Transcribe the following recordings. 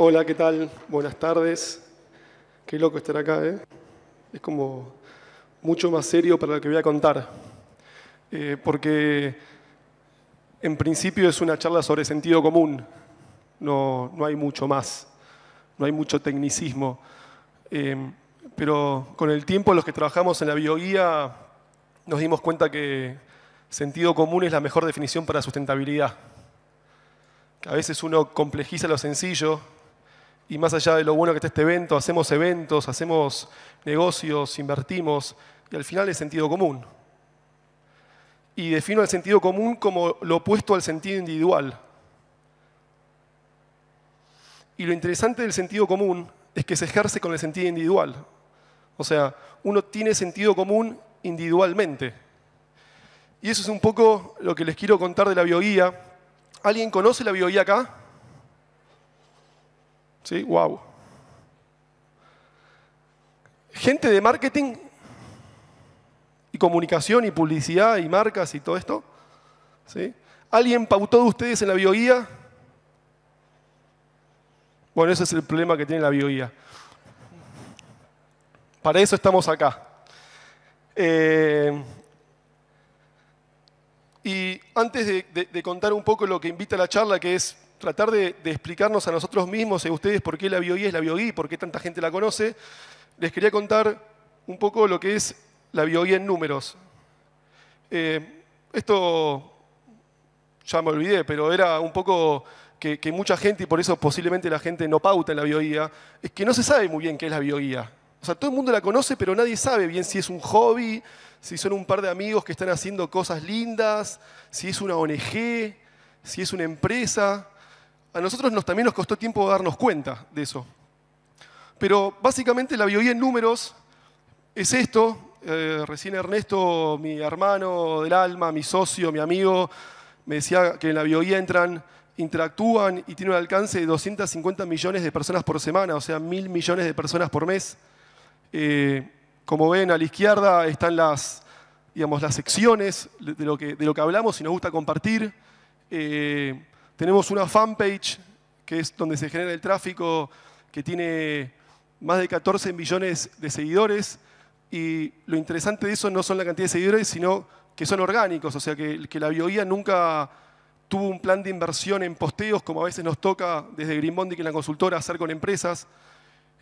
Hola, ¿qué tal? Buenas tardes. Qué loco estar acá, ¿eh? Es como mucho más serio para lo que voy a contar. Eh, porque en principio es una charla sobre sentido común. No, hay mucho más. No hay mucho tecnicismo. Eh, pero con el tiempo los que trabajamos en la bioguía nos dimos cuenta que sentido común es la mejor definición para sustentabilidad. Que a veces uno complejiza lo sencillo y más allá de lo bueno que está este evento, hacemos eventos, hacemos negocios, invertimos, y al final es sentido común. Y defino el sentido común como lo opuesto al sentido individual. Y lo interesante del sentido común es que se ejerce con el sentido individual. O sea, uno tiene sentido común individualmente. Y eso es un poco lo que les quiero contar de la bioguía. ¿Alguien conoce la bioguía acá? ¿Sí? ¡Wow! Gente de marketing y comunicación y publicidad y marcas y todo esto. ¿Sí? ¿Alguien pautó de ustedes en la bioguía? Bueno, ese es el problema que tiene la bioguía. Para eso estamos acá. Eh, y antes de, de, contar un poco lo que invita a la charla, que es tratar de, explicarnos a nosotros mismos y eh, a ustedes por qué la BioI es la y por qué tanta gente la conoce, les quería contar un poco lo que es la bioguía en números. Eh, esto ya me olvidé, pero era un poco que, que, mucha gente, y por eso posiblemente la gente no pauta en la bioguía, es que no se sabe muy bien qué es la bioguía. O sea, todo el mundo la conoce, pero nadie sabe bien si es un hobby, si son un par de amigos que están haciendo cosas lindas, si es una ONG, si es una empresa a nosotros nos, también nos costó tiempo darnos cuenta de eso. Pero básicamente la biología en números es esto. Eh, recién Ernesto, mi hermano del alma, mi socio, mi amigo, me decía que en la biología entran, interactúan y tiene un alcance de 250 millones de personas por semana, o sea, mil millones de personas por mes. Eh, como ven, a la izquierda están las, digamos, las secciones de lo, que, de lo que hablamos y nos gusta compartir. Eh, tenemos una fanpage, que es donde se genera el tráfico, que tiene más de 14 millones de seguidores. Y lo interesante de eso no son la cantidad de seguidores, sino que son orgánicos. O sea, que, la bioguía nunca tuvo un plan de inversión en posteos, como a veces nos toca desde Green y que la consultora, hacer con empresas.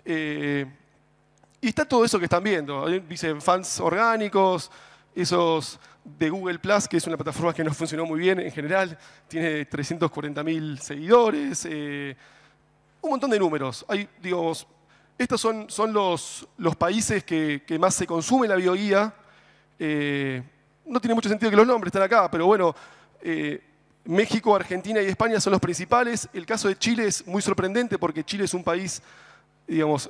Eh, y está todo eso que están viendo. Dicen fans orgánicos, esos de Google Plus, que es una plataforma que no funcionó muy bien en general, tiene 340.000 seguidores, eh, un montón de números. Hay, estos son, son los, los países que, más se consume la bioguía. Eh, no tiene mucho sentido que los nombres están acá, pero bueno, eh, México, Argentina y España son los principales. El caso de Chile es muy sorprendente porque Chile es un país, digamos,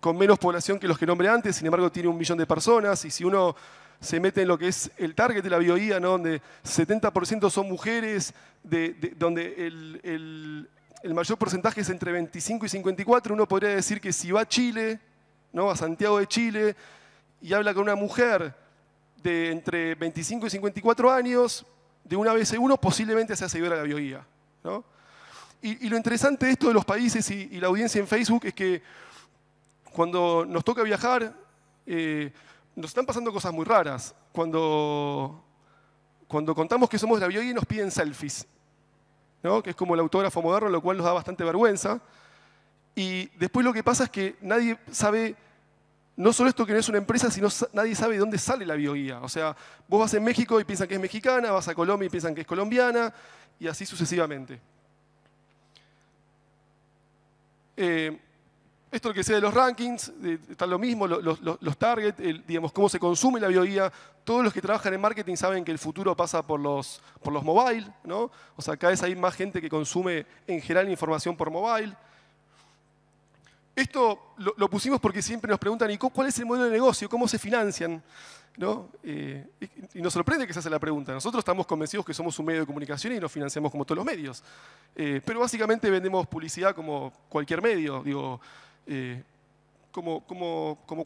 con menos población que los que nombré antes, sin embargo tiene un millón de personas y si uno se mete en lo que es el target de la bioía, ¿no? donde 70% son mujeres, donde el, mayor porcentaje es entre 25 y 54. Uno podría decir que si va a Chile, ¿no? a Santiago de Chile, y habla con una mujer de entre 25 y 54 años, de una vez uno posiblemente se hace ver a la bioguía. Y, lo interesante de esto de los países y, la audiencia en Facebook es que cuando nos toca viajar, eh, nos están pasando cosas muy raras. Cuando, cuando contamos que somos de la y nos piden selfies, ¿no? que es como el autógrafo moderno, lo cual nos da bastante vergüenza. Y después lo que pasa es que nadie sabe, no solo esto que no es una empresa, sino nadie sabe de dónde sale la bioguía. O sea, vos vas en México y piensan que es mexicana, vas a Colombia y piensan que es colombiana, y así sucesivamente. Eh, esto lo que sea de los rankings, está lo mismo, los, targets, digamos, cómo se consume la bioguía. Todos los que trabajan en marketing saben que el futuro pasa por los, por los mobile, ¿no? O sea, cada vez hay más gente que consume en general información por mobile. Esto lo, pusimos porque siempre nos preguntan, ¿y cuál es el modelo de negocio? ¿Cómo se financian? ¿No? Eh, y, nos sorprende que se hace la pregunta. Nosotros estamos convencidos que somos un medio de comunicación y nos financiamos como todos los medios. Eh, pero básicamente vendemos publicidad como cualquier medio. Digo, eh, como,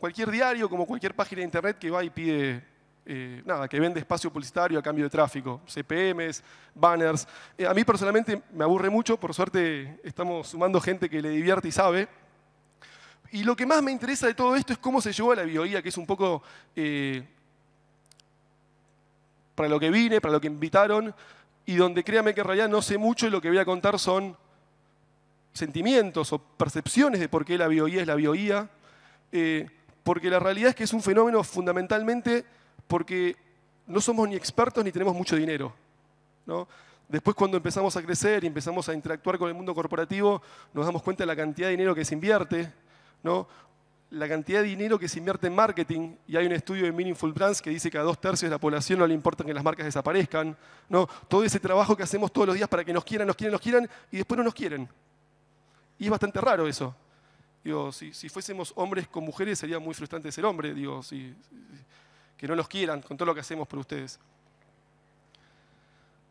cualquier diario, como cualquier página de internet que va y pide, eh, nada, que vende espacio publicitario a cambio de tráfico, CPMs, banners. Eh, a mí personalmente me aburre mucho, por suerte estamos sumando gente que le divierte y sabe. Y lo que más me interesa de todo esto es cómo se llevó a la bioía, que es un poco para lo que vine, para lo que invitaron, y donde créame que en realidad no sé mucho y lo que voy a contar son sentimientos o percepciones de por qué la bioía es la bioía, eh, porque la realidad es que es un fenómeno fundamentalmente porque no somos ni expertos ni tenemos mucho dinero. Después cuando empezamos a crecer y empezamos a interactuar con el mundo corporativo, nos damos cuenta de la cantidad de dinero que se invierte, ¿no? la cantidad de dinero que se invierte en marketing, y hay un estudio de Meaningful Brands que dice que a dos tercios de la población no le importa que las marcas desaparezcan, ¿no? todo ese trabajo que hacemos todos los días para que nos quieran, nos quieran, nos quieran, y después no nos quieren. Y es bastante raro eso. Digo, si, fuésemos hombres con mujeres sería muy frustrante ser hombre, digo, si, que no los quieran con todo lo que hacemos por ustedes.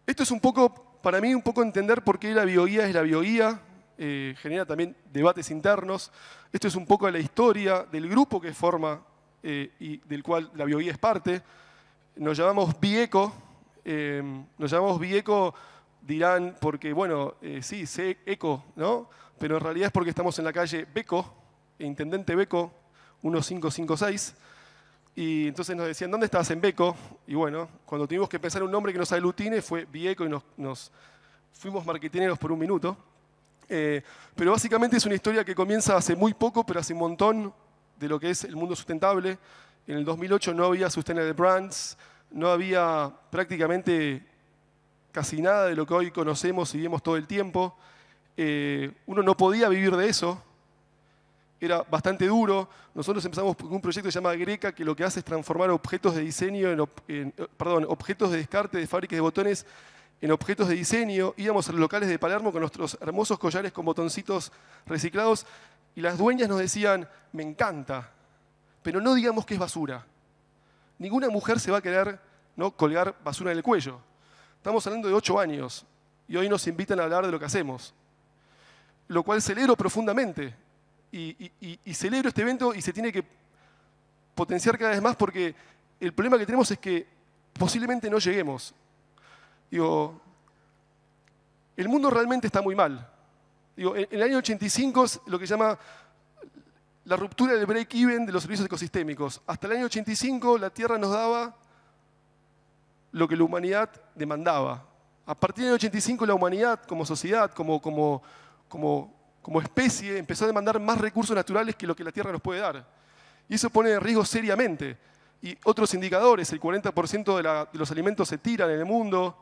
Esto es un poco, para mí, un poco entender por qué la bioguía es la bioguía, eh, genera también debates internos. Esto es un poco la historia del grupo que forma eh, y del cual la bioguía es parte. Nos llamamos Bieco, eh, nos llamamos Bieco, dirán, porque bueno, sí, sé eco, ¿no? pero en realidad es porque estamos en la calle Beco, Intendente Beco 1556, y entonces nos decían, ¿dónde estás en Beco? Y bueno, cuando tuvimos que pensar un nombre que nos aglutine fue Vieco y nos, fuimos marketineros por un minuto. Eh, pero básicamente es una historia que comienza hace muy poco, pero hace un montón de lo que es el mundo sustentable. En el 2008 no había Sustainable Brands, no había prácticamente casi nada de lo que hoy conocemos y vemos todo el tiempo. Eh, uno no podía vivir de eso, era bastante duro. Nosotros empezamos con un proyecto que se llama Greca, que lo que hace es transformar objetos de diseño, en, eh, perdón, objetos de descarte de fábricas de botones en objetos de diseño. Íbamos a los locales de Palermo con nuestros hermosos collares con botoncitos reciclados y las dueñas nos decían, me encanta, pero no digamos que es basura. Ninguna mujer se va a querer ¿no? colgar basura en el cuello. Estamos hablando de ocho años y hoy nos invitan a hablar de lo que hacemos lo cual celebro profundamente. Y, celebro este evento y se tiene que potenciar cada vez más porque el problema que tenemos es que posiblemente no lleguemos. el mundo realmente está muy mal. en, el año 85 es lo que llama la ruptura del break-even de los servicios ecosistémicos. Hasta el año 85 la Tierra nos daba lo que la humanidad demandaba. A partir del 85 la humanidad como sociedad, como, como, como, como especie, empezó a demandar más recursos naturales que lo que la Tierra nos puede dar. Y eso pone en riesgo seriamente. Y otros indicadores, el 40% de, de, los alimentos se tiran en el mundo,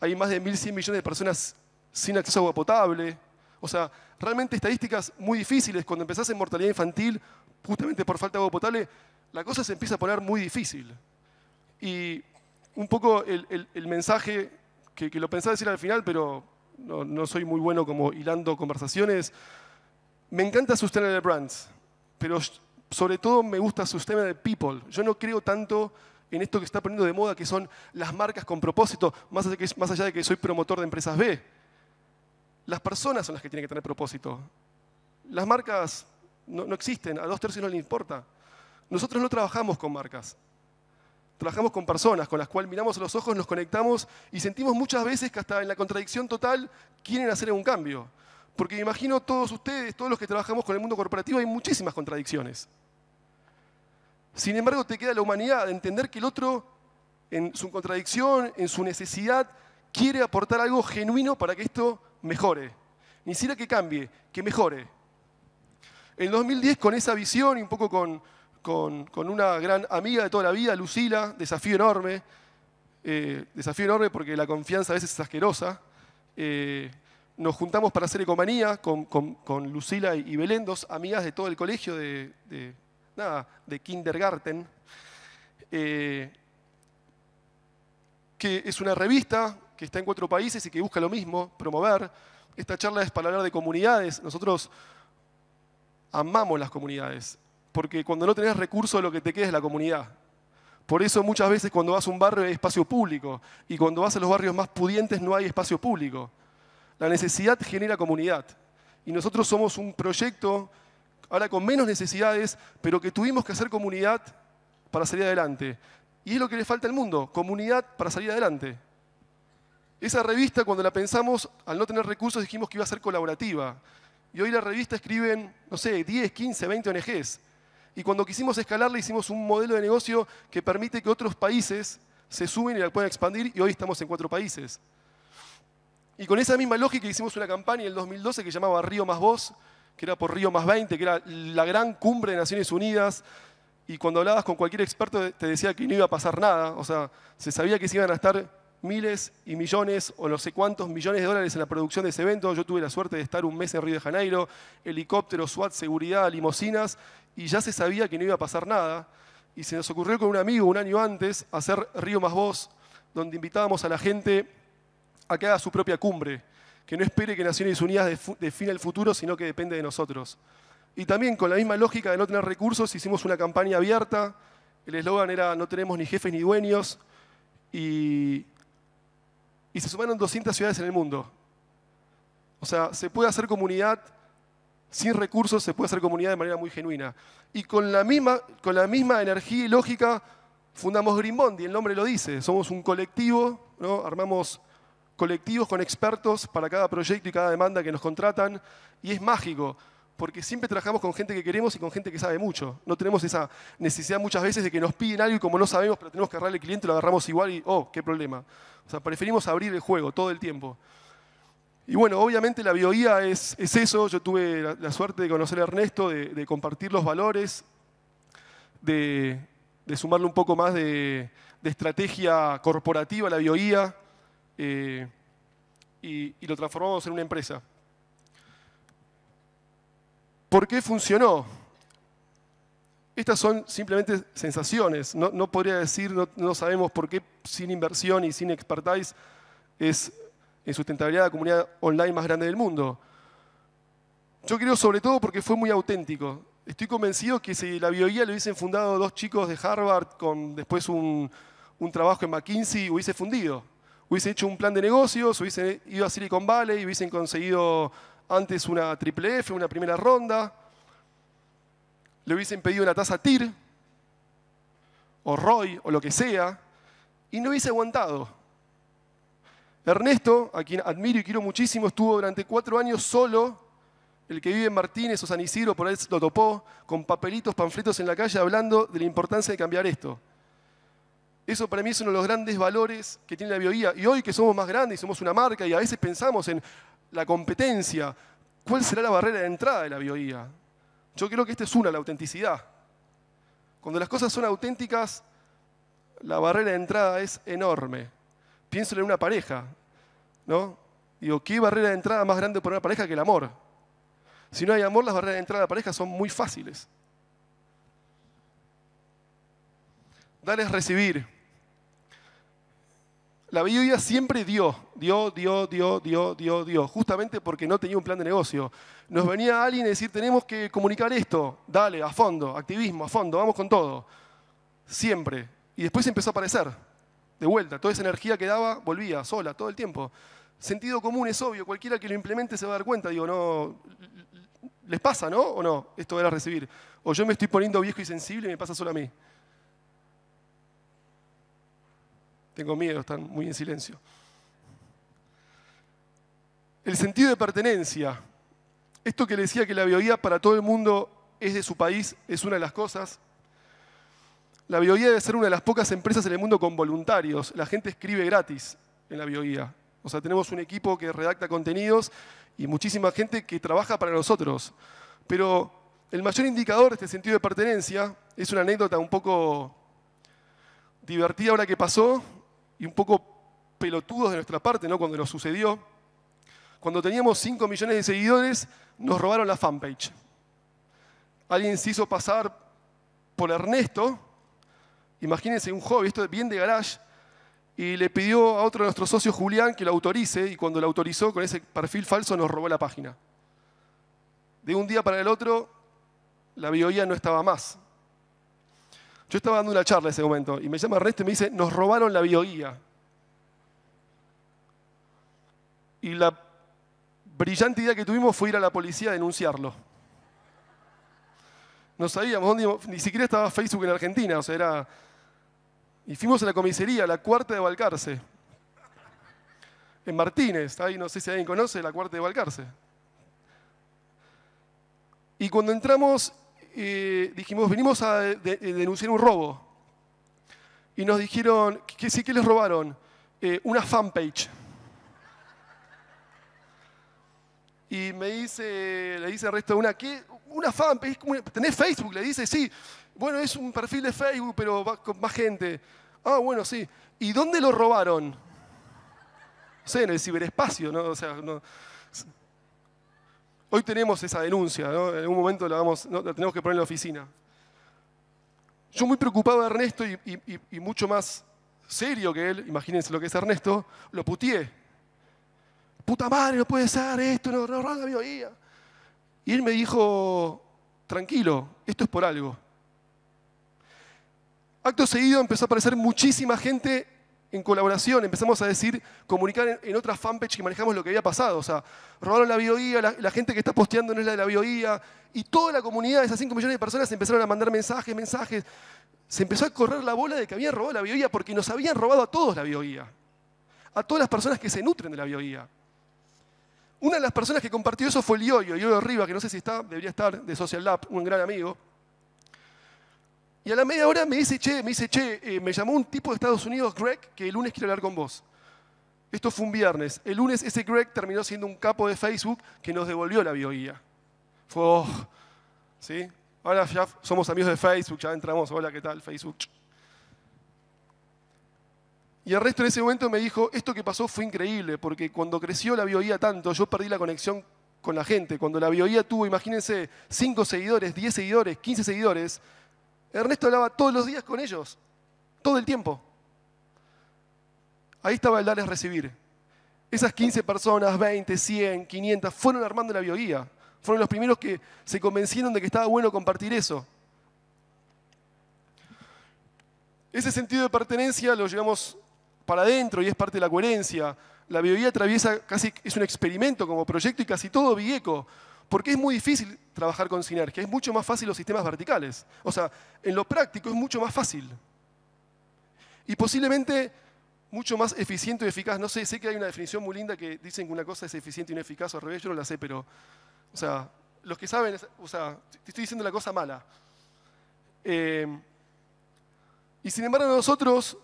hay más de 1.100 millones de personas sin acceso a agua potable. O sea, realmente estadísticas muy difíciles. Cuando empezás en mortalidad infantil, justamente por falta de agua potable, la cosa se empieza a poner muy difícil. Y un poco el, el, mensaje que lo pensaba decir al final, pero no, soy muy bueno como hilando conversaciones. Me encanta de brands, pero sobre todo me gusta de people. Yo no creo tanto en esto que está poniendo de moda, que son las marcas con propósito, más allá de que, soy promotor de empresas B. Las personas son las que tienen que tener propósito. Las marcas no, no existen, a dos tercios no les importa. Nosotros no trabajamos con marcas, trabajamos con personas con las cuales miramos a los ojos, nos conectamos y sentimos muchas veces que hasta en la contradicción total quieren hacer un cambio. Porque me imagino todos ustedes, todos los que trabajamos con el mundo corporativo, hay muchísimas contradicciones. Sin embargo, te queda la humanidad de entender que el otro, en su contradicción, en su necesidad, quiere aportar algo genuino para que esto mejore. Ni siquiera que cambie, que mejore. En 2010, con esa visión y un poco con, con, una gran amiga de toda la vida, Lucila, desafío enorme. Eh, desafío enorme porque la confianza a veces es asquerosa. Eh, nos juntamos para hacer ecomanía con, Lucila y Belén, dos amigas de todo el colegio de, kindergarten, eh, que es una revista que está en cuatro países y que busca lo mismo, promover. Esta charla es para hablar de comunidades. Nosotros amamos las comunidades porque cuando no tenés recursos lo que te queda es la comunidad. Por eso muchas veces cuando vas a un barrio hay espacio público y cuando vas a los barrios más pudientes no hay espacio público. La necesidad genera comunidad y nosotros somos un proyecto ahora con menos necesidades, pero que tuvimos que hacer comunidad para salir adelante. Y es lo que le falta al mundo, comunidad para salir adelante. Esa revista cuando la pensamos, al no tener recursos dijimos que iba a ser colaborativa. Y hoy la revista escriben, no sé, 10, 15, 20 ONGs. Y cuando quisimos escalarla, hicimos un modelo de negocio que permite que otros países se sumen y la puedan expandir, y hoy estamos en cuatro países. Y con esa misma lógica hicimos una campaña en el 2012 que llamaba Río más Voz, que era por Río más 20, que era la gran cumbre de Naciones Unidas, y cuando hablabas con cualquier experto te decía que no iba a pasar nada, o sea, se sabía que se iban a estar miles y millones o no sé cuántos millones de dólares en la producción de ese evento. Yo tuve la suerte de estar un mes en Río de Janeiro, helicópteros, SWAT, seguridad, limosinas, y ya se sabía que no iba a pasar nada. Y se nos ocurrió con un amigo un año antes hacer Río Más Voz, donde invitábamos a la gente a que haga su propia cumbre, que no espere que Naciones Unidas defina el futuro, sino que depende de nosotros. Y también con la misma lógica de no tener recursos, hicimos una campaña abierta. El eslogan era no tenemos ni jefes ni dueños. Y y se sumaron 200 ciudades en el mundo. O sea, se puede hacer comunidad sin recursos, se puede hacer comunidad de manera muy genuina. Y con la misma, con la misma energía y lógica fundamos Grimondi. el nombre lo dice. Somos un colectivo, ¿no? armamos colectivos con expertos para cada proyecto y cada demanda que nos contratan y es mágico porque siempre trabajamos con gente que queremos y con gente que sabe mucho. No tenemos esa necesidad muchas veces de que nos piden algo y como no sabemos, pero tenemos que agarrar al cliente, lo agarramos igual y, oh, qué problema. O sea, preferimos abrir el juego todo el tiempo. Y bueno, obviamente la bioía es, eso. Yo tuve la, suerte de conocer a Ernesto, de, compartir los valores, de, sumarle un poco más de, estrategia corporativa a la bioía eh, y lo transformamos en una empresa. ¿Por qué funcionó? Estas son simplemente sensaciones. No, podría decir, no, sabemos por qué sin inversión y sin expertise es en sustentabilidad la comunidad online más grande del mundo. Yo creo sobre todo porque fue muy auténtico. Estoy convencido que si la bioguía lo hubiesen fundado dos chicos de Harvard con después un, trabajo en McKinsey, hubiese fundido. Hubiese hecho un plan de negocios, hubiesen ido a Silicon Valley, hubiesen conseguido antes una triple F, una primera ronda, le hubiesen pedido una taza TIR, o Roy, o lo que sea, y no hubiese aguantado. Ernesto, a quien admiro y quiero muchísimo, estuvo durante cuatro años solo, el que vive en Martínez o San Isidro, por ahí lo topó, con papelitos, panfletos en la calle, hablando de la importancia de cambiar esto. Eso para mí es uno de los grandes valores que tiene la bioguía. Y hoy que somos más grandes y somos una marca y a veces pensamos en la competencia, cuál será la barrera de entrada de la bioía. Yo creo que esta es una, la autenticidad. Cuando las cosas son auténticas, la barrera de entrada es enorme. Pienso en una pareja, ¿no? Digo, ¿qué barrera de entrada más grande para una pareja que el amor? Si no hay amor, las barreras de entrada de la pareja son muy fáciles. Dar es recibir. La bioía siempre dio, dio, dio, dio, dio, dio, dio, justamente porque no tenía un plan de negocio. Nos venía alguien a decir, tenemos que comunicar esto, dale, a fondo, activismo, a fondo, vamos con todo. Siempre. Y después empezó a aparecer, de vuelta, toda esa energía que daba volvía, sola, todo el tiempo. Sentido común es obvio, cualquiera que lo implemente se va a dar cuenta, digo, no, les pasa, ¿no? ¿O no? Esto era recibir. O yo me estoy poniendo viejo y sensible y me pasa solo a mí. Tengo miedo, están muy en silencio. El sentido de pertenencia. Esto que le decía que la bioguía para todo el mundo es de su país, es una de las cosas. La bioguía debe ser una de las pocas empresas en el mundo con voluntarios. La gente escribe gratis en la bioguía. O sea, tenemos un equipo que redacta contenidos y muchísima gente que trabaja para nosotros. Pero el mayor indicador de este sentido de pertenencia es una anécdota un poco divertida ahora que pasó y un poco pelotudos de nuestra parte, ¿no? Cuando nos sucedió. Cuando teníamos 5 millones de seguidores, nos robaron la fanpage. Alguien se hizo pasar por Ernesto, imagínense un hobby, esto bien de garage, y le pidió a otro de nuestros socios, Julián, que lo autorice, y cuando lo autorizó con ese perfil falso nos robó la página. De un día para el otro, la bioía no estaba más. Yo estaba dando una charla en ese momento y me llama Ernesto y me dice, nos robaron la bioguía. Y la brillante idea que tuvimos fue ir a la policía a denunciarlo. No sabíamos dónde, ni siquiera estaba Facebook en Argentina, o sea, era... Y fuimos a la comisaría, la cuarta de Balcarce, en Martínez, ahí no sé si alguien conoce, la cuarta de Balcarce. Y cuando entramos, eh, dijimos, venimos a denunciar un robo. Y nos dijeron, ¿qué, sí, que les robaron? Eh, una fanpage. Y me dice, le dice al resto de una, ¿qué? Una fan, ¿tenés Facebook? Le dice, sí. Bueno, es un perfil de Facebook, pero con más gente. Ah, bueno, sí. ¿Y dónde lo robaron? No sé, en el ciberespacio, ¿no? O sea, no. Hoy tenemos esa denuncia, ¿no? En algún momento la, vamos, tenemos que poner en la oficina. Yo muy preocupado de Ernesto y, y mucho más serio que él, imagínense lo que es Ernesto, lo putié puta madre, no puede ser esto, no, no, la bioguía. Y él me dijo, tranquilo, esto es por algo. Acto seguido empezó a aparecer muchísima gente en colaboración, empezamos a decir, comunicar en, otra fanpage que manejamos lo que había pasado. O sea, robaron la bioguía, la, gente que está posteando no es la de la bioguía. y toda la comunidad, esas 5 millones de personas, empezaron a mandar mensajes, mensajes. Se empezó a correr la bola de que habían robado la bioía porque nos habían robado a todos la bioguía. A todas las personas que se nutren de la bioguía. Una de las personas que compartió eso fue Lioyo, Lioyo de Riva, que no sé si está, debería estar, de Social Lab, un gran amigo. Y a la media hora me dice, che, me dice, che, eh, me llamó un tipo de Estados Unidos, Greg, que el lunes quiero hablar con vos. Esto fue un viernes. El lunes ese Greg terminó siendo un capo de Facebook que nos devolvió la bioguía. Fue, oh, ¿sí? Ahora ya somos amigos de Facebook, ya entramos, hola, ¿qué tal? Facebook. Y Ernesto en ese momento me dijo, esto que pasó fue increíble, porque cuando creció la bioía tanto, yo perdí la conexión con la gente. Cuando la bioguía tuvo, imagínense, 5 seguidores, 10 seguidores, 15 seguidores, Ernesto hablaba todos los días con ellos, todo el tiempo. Ahí estaba el darles recibir. Esas 15 personas, 20, 100, 500, fueron armando la bioguía. Fueron los primeros que se convencieron de que estaba bueno compartir eso. Ese sentido de pertenencia lo llevamos para adentro y es parte de la coherencia. La biología atraviesa casi, es un experimento como proyecto y casi todo Vieco, porque es muy difícil trabajar con sinergia, es mucho más fácil los sistemas verticales. O sea, en lo práctico es mucho más fácil. Y posiblemente mucho más eficiente y eficaz. No sé, sé que hay una definición muy linda que dicen que una cosa es eficiente y una eficaz, o al revés, yo no la sé, pero, o sea, los que saben, o sea, te estoy diciendo la cosa mala. Eh, y sin embargo nosotros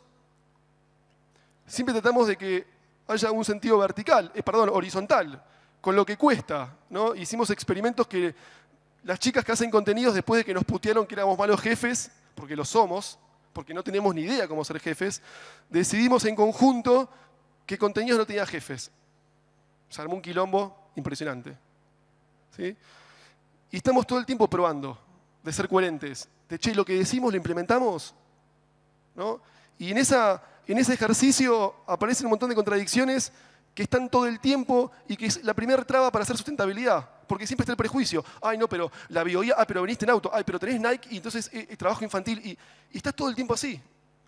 Siempre tratamos de que haya un sentido vertical, eh, perdón, horizontal, con lo que cuesta. ¿no? Hicimos experimentos que las chicas que hacen contenidos después de que nos putearon que éramos malos jefes, porque lo somos, porque no tenemos ni idea cómo ser jefes, decidimos en conjunto que contenidos no tenía jefes. Se armó un quilombo impresionante. ¿sí? Y estamos todo el tiempo probando de ser coherentes. De che, lo que decimos lo implementamos. ¿no? Y en esa en ese ejercicio aparecen un montón de contradicciones que están todo el tiempo y que es la primera traba para hacer sustentabilidad, porque siempre está el prejuicio. Ay, no, pero la bioía, ah, pero veniste en auto, ay, pero tenés Nike y entonces el trabajo infantil y, y estás todo el tiempo así.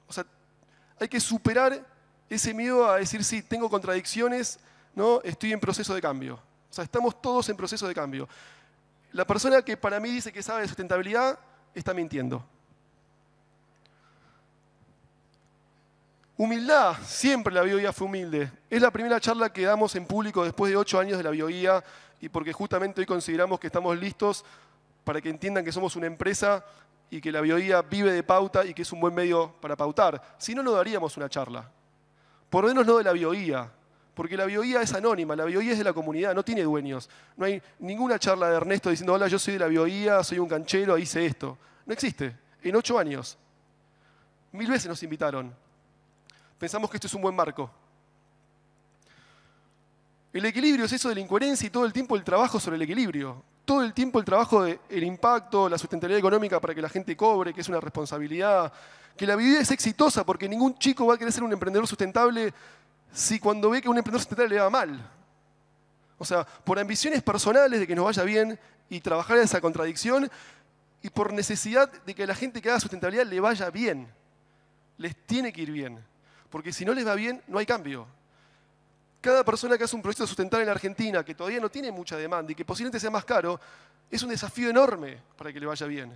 O sea, hay que superar ese miedo a decir, sí, tengo contradicciones, ¿no? estoy en proceso de cambio. O sea, estamos todos en proceso de cambio. La persona que para mí dice que sabe de sustentabilidad está mintiendo. Humildad, siempre la bioía fue humilde. Es la primera charla que damos en público después de ocho años de la bioía y porque justamente hoy consideramos que estamos listos para que entiendan que somos una empresa y que la bioía vive de pauta y que es un buen medio para pautar. Si no, no daríamos una charla. Por menos no de la bioía, porque la bioía es anónima, la bioía es de la comunidad, no tiene dueños. No hay ninguna charla de Ernesto diciendo, hola, yo soy de la bioía, soy un canchero, hice esto. No existe, en ocho años. Mil veces nos invitaron Pensamos que esto es un buen marco. El equilibrio es eso de la incoherencia y todo el tiempo el trabajo sobre el equilibrio. Todo el tiempo el trabajo del impacto, la sustentabilidad económica para que la gente cobre, que es una responsabilidad. Que la vida es exitosa porque ningún chico va a querer ser un emprendedor sustentable si cuando ve que un emprendedor sustentable le va mal. O sea, por ambiciones personales de que nos vaya bien y trabajar en esa contradicción y por necesidad de que la gente que haga sustentabilidad le vaya bien. Les tiene que ir bien. Porque si no les va bien, no hay cambio. Cada persona que hace un proyecto sustentable en Argentina, que todavía no tiene mucha demanda y que posiblemente sea más caro, es un desafío enorme para que le vaya bien.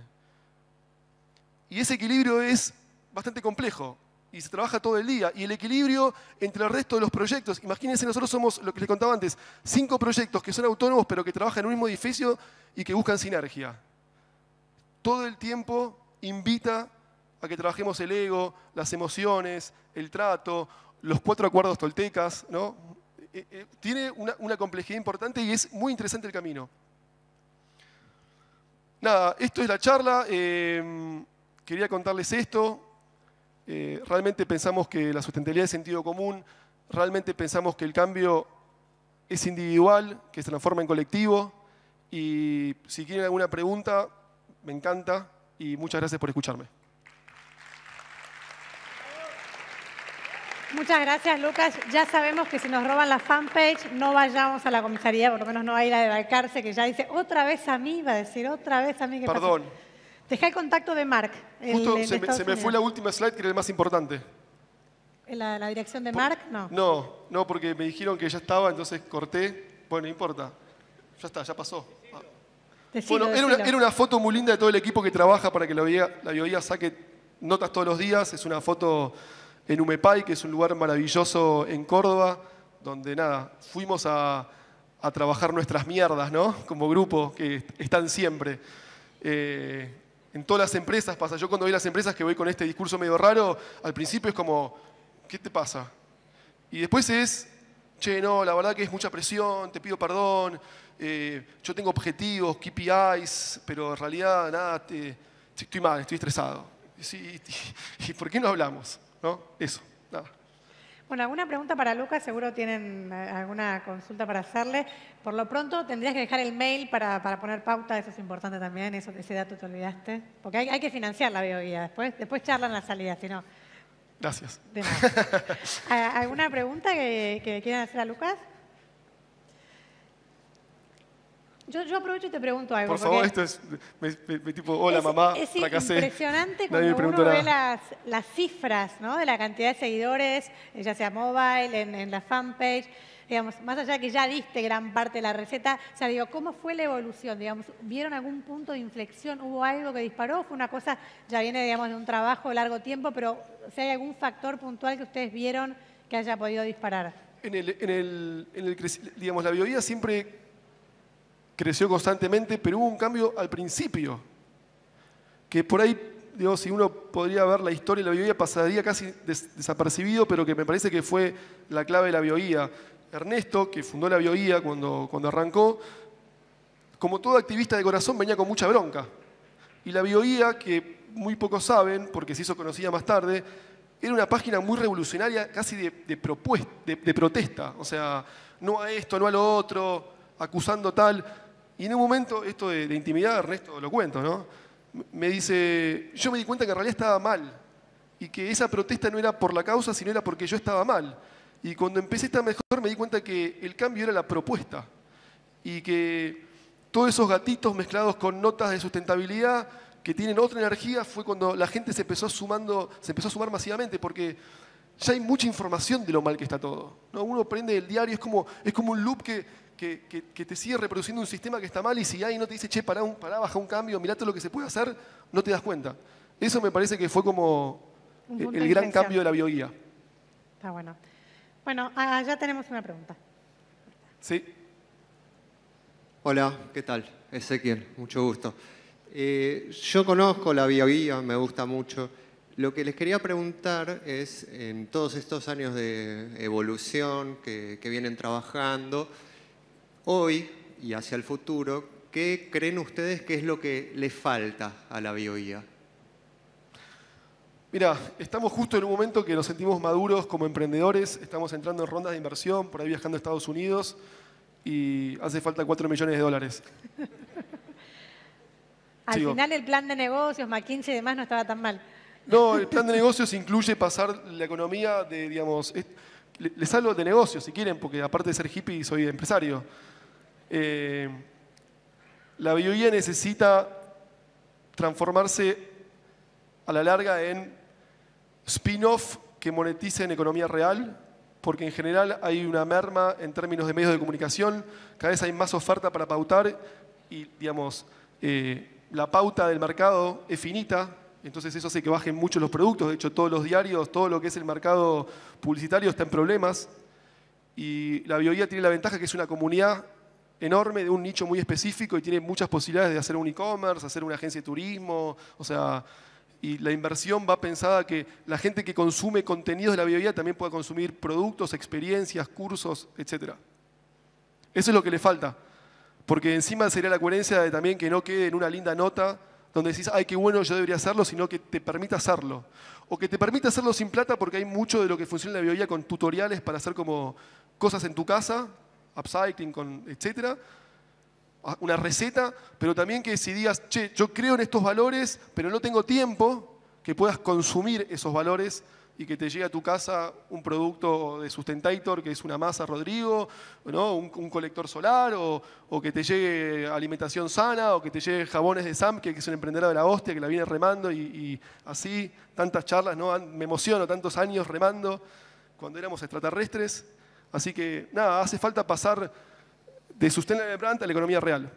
Y ese equilibrio es bastante complejo y se trabaja todo el día. Y el equilibrio entre el resto de los proyectos. Imagínense, nosotros somos, lo que les contaba antes, cinco proyectos que son autónomos pero que trabajan en un mismo edificio y que buscan sinergia. Todo el tiempo invita a que trabajemos el ego, las emociones, el trato, los cuatro acuerdos toltecas, ¿no? Eh, eh, tiene una, complejidad importante y es muy interesante el camino. Nada, esto es la charla. Em, quería contarles esto. Eh, realmente pensamos que la sustentabilidad es sentido común. Realmente pensamos que el cambio es individual, que se transforma en colectivo. Y si quieren alguna pregunta, me encanta y muchas gracias por escucharme. Muchas gracias, Lucas. Ya sabemos que si nos roban la fanpage, no vayamos a la comisaría, por lo menos no va a ir a debarcarse, que ya dice otra vez a mí, va a decir otra vez a mí. Perdón. Deja el contacto de Mark. Justo se, me, fue la última slide, que era el más importante. ¿La, dirección de Mark? No. No, no, porque me dijeron que ya estaba, entonces corté. Bueno, no importa. Ya está, ya pasó. bueno, era una, foto muy linda de todo el equipo que trabaja para que la biología la saque notas todos los días. Es una foto en Umepay, que es un lugar maravilloso en Córdoba, donde nada, fuimos a, trabajar nuestras mierdas, ¿no? Como grupo, que están siempre. Eh, en todas las empresas pasa. Yo cuando voy a las empresas que voy con este discurso medio raro, al principio es como, ¿qué te pasa? Y después es, che, no, la verdad que es mucha presión, te pido perdón, eh, yo tengo objetivos, KPIs, pero en realidad nada, te, estoy mal, estoy estresado. Y, ¿Y por qué no hablamos? ¿no? Eso, nada. Bueno, alguna pregunta para Lucas, seguro tienen eh, alguna consulta para hacerle. Por lo pronto tendrías que dejar el mail para, poner pauta, eso es importante también, eso, ese dato te olvidaste. Porque hay, que financiar la bioguía, después, después charlan la salida, si no. Gracias. ¿Alguna pregunta que, que quieran hacer a Lucas? Yo, aprovecho y te pregunto algo. Por favor, esto es me, tipo, hola es, mamá, es impresionante cuando uno las, cifras ¿no? de la cantidad de seguidores, eh, ya sea mobile, en, en la fanpage. Digamos, más allá que ya diste gran parte de la receta, o sea, digo, ¿cómo fue la evolución? Digamos, ¿Vieron algún punto de inflexión? ¿Hubo algo que disparó? ¿Fue una cosa, ya viene, digamos, de un trabajo de largo tiempo, pero si hay algún factor puntual que ustedes vieron que haya podido disparar? En el, en digamos, la biodía siempre creció constantemente, pero hubo un cambio al principio, que por ahí, digo, si uno podría ver la historia de la bioía, pasaría casi desapercibido, pero que me parece que fue la clave de la bioía. Ernesto, que fundó la bioía cuando, cuando arrancó, como todo activista de corazón, venía con mucha bronca. Y la bioía, que muy pocos saben, porque se hizo conocida más tarde, era una página muy revolucionaria, casi de, propuesta, de protesta. O sea, no a esto, no a lo otro, acusando tal. Y en un momento, esto de, intimidad, Ernesto lo cuento, ¿no? Me dice, yo me di cuenta que en realidad estaba mal y que esa protesta no era por la causa, sino era porque yo estaba mal. Y cuando empecé esta mejor me di cuenta que el cambio era la propuesta y que todos esos gatitos mezclados con notas de sustentabilidad que tienen otra energía fue cuando la gente se empezó sumando, se empezó a sumar masivamente porque ya hay mucha información de lo mal que está todo. ¿no? Uno prende el diario, es como, un loop que, que, te sigue reproduciendo un sistema que está mal y si hay no te dice, che, pará, un, baja un cambio, mirá todo lo que se puede hacer, no te das cuenta. Eso me parece que fue como el, gran cambio de la bioguía. Está bueno. Bueno, ah, ah, ya tenemos una pregunta. Sí. Hola, ¿qué tal? Ezequiel, mucho gusto. Eh, yo conozco la bioguía, me gusta mucho. Lo que les quería preguntar es, en todos estos años de evolución que, vienen trabajando, hoy y hacia el futuro, ¿qué creen ustedes que es lo que le falta a la bioía? Mira, estamos justo en un momento que nos sentimos maduros como emprendedores, estamos entrando en rondas de inversión, por ahí viajando a Estados Unidos y hace falta 4 millones de dólares. Al final el plan de negocios, McKinsey y demás no estaba tan mal. No, el plan de negocios incluye pasar la economía de, digamos, les hablo de negocios si quieren, porque aparte de ser hippie soy empresario. Eh, la bioía necesita transformarse a la larga en spin-off que monetice en economía real, porque en general hay una merma en términos de medios de comunicación, cada vez hay más oferta para pautar y, digamos, eh, la pauta del mercado es finita, entonces eso hace que bajen mucho los productos. De hecho, todos los diarios, todo lo que es el mercado publicitario está en problemas. Y la biovía tiene la ventaja que es una comunidad enorme de un nicho muy específico y tiene muchas posibilidades de hacer un e-commerce, hacer una agencia de turismo, o sea, y la inversión va pensada que la gente que consume contenidos de la biovía también pueda consumir productos, experiencias, cursos, etc. Eso es lo que le falta, porque encima sería la coherencia de también que no quede en una linda nota donde decís, ay, qué bueno, yo debería hacerlo, sino que te permita hacerlo. O que te permita hacerlo sin plata porque hay mucho de lo que funciona en la biología con tutoriales para hacer como cosas en tu casa, upcycling, con, etcétera, una receta, pero también que si digas, che, yo creo en estos valores, pero no tengo tiempo, que puedas consumir esos valores y que te llegue a tu casa un producto de Sustentator, que es una masa Rodrigo, ¿no? un, colector solar, o, que te llegue alimentación sana, o que te llegue jabones de Sam, que, es un emprendedor de la hostia, que la viene remando, y, así, tantas charlas, ¿no? me emociono, tantos años remando cuando éramos extraterrestres. Así que nada, hace falta pasar de sustentable planta a la economía real.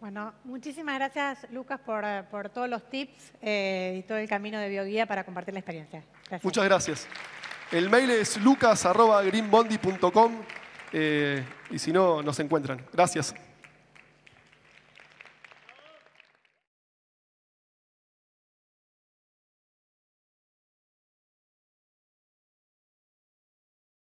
Bueno, muchísimas gracias Lucas por, eh, todos los tips eh, y todo el camino de bioguía para compartir la experiencia. Muchas gracias. El mail es lucas.greenbondi.com eh, y si no, nos encuentran. Gracias.